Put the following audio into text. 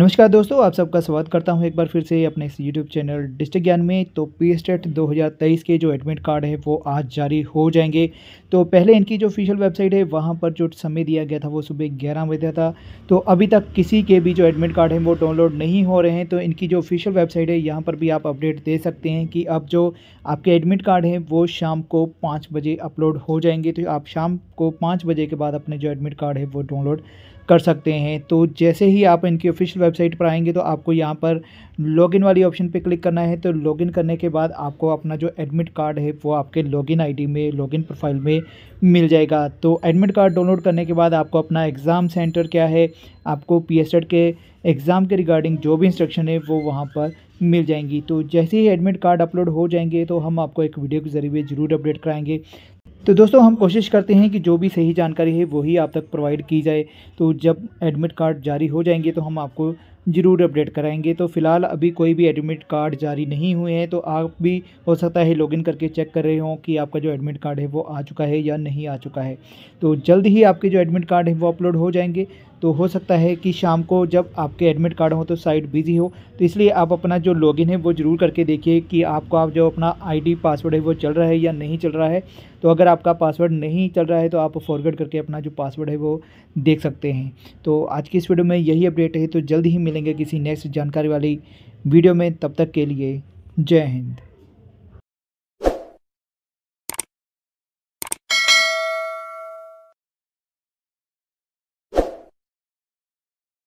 नमस्कार दोस्तों आप सबका स्वागत करता हूं एक बार फिर से अपने इस यूट्यूब चैनल डिस्ट्रिक्ट ज्ञान में तो पी स्टेट 2023 के जो एडमिट कार्ड है वो आज जारी हो जाएंगे तो पहले इनकी जो ऑफिशियल वेबसाइट है वहां पर जो समय दिया गया था वो सुबह ग्यारह बजे था तो अभी तक किसी के भी जो एडमिट कार्ड हैं वो डाउनलोड नहीं हो रहे हैं तो इनकी जो ऑफिशियल वेबसाइट है यहाँ पर भी आप अपडेट दे सकते हैं कि अब जो आपके एडमिट कार्ड हैं वो शाम को पाँच बजे अपलोड हो जाएंगे तो आप शाम को पाँच बजे के बाद अपने जो एडमिट कार्ड है वो डाउनलोड कर सकते हैं तो जैसे ही आप इनकी ऑफिशियल वेबसाइट पर आएंगे तो आपको यहाँ पर लॉगिन वाली ऑप्शन पे क्लिक करना है तो लॉगिन करने के बाद आपको अपना जो एडमिट कार्ड है वो आपके लॉगिन आईडी में लॉगिन प्रोफाइल में मिल जाएगा तो एडमिट कार्ड डाउनलोड करने के बाद आपको अपना एग्ज़ाम सेंटर क्या है आपको पी के एग्ज़ाम के रिगार्डिंग जो भी इंस्ट्रक्शन है वो वहाँ पर मिल जाएंगी तो जैसे ही एडमिट कार्ड अपलोड हो जाएंगे तो हम आपको एक वीडियो के ज़रिए ज़रूर अपडेट कराएंगे तो दोस्तों हम कोशिश करते हैं कि जो भी सही जानकारी है वही आप तक प्रोवाइड की जाए तो जब एडमिट कार्ड जारी हो जाएंगे तो हम आपको ज़रूर अपडेट कराएंगे तो फ़िलहाल अभी कोई भी एडमिट कार्ड जारी नहीं हुए हैं तो आप भी हो सकता है लॉगिन करके चेक कर रहे हो कि आपका जो एडमिट कार्ड है वो आ चुका है या नहीं आ चुका है तो जल्द ही आपके जो एडमिट कार्ड है वो अपलोड हो जाएंगे तो हो सकता है कि शाम को जब आपके एडमिट कार्ड हो तो साइट बिज़ी हो तो इसलिए आप अपना जो लॉगिन है वो ज़रूर करके देखिए कि आपको आप जो अपना आईडी पासवर्ड है वो चल रहा है या नहीं चल रहा है तो अगर आपका पासवर्ड नहीं चल रहा है तो आप फॉरवर्ड करके अपना जो पासवर्ड है वो देख सकते हैं तो आज की इस वीडियो में यही अपडेट है तो जल्द ही मिलेंगे किसी नेक्स्ट जानकारी वाली वीडियो में तब तक के लिए जय हिंद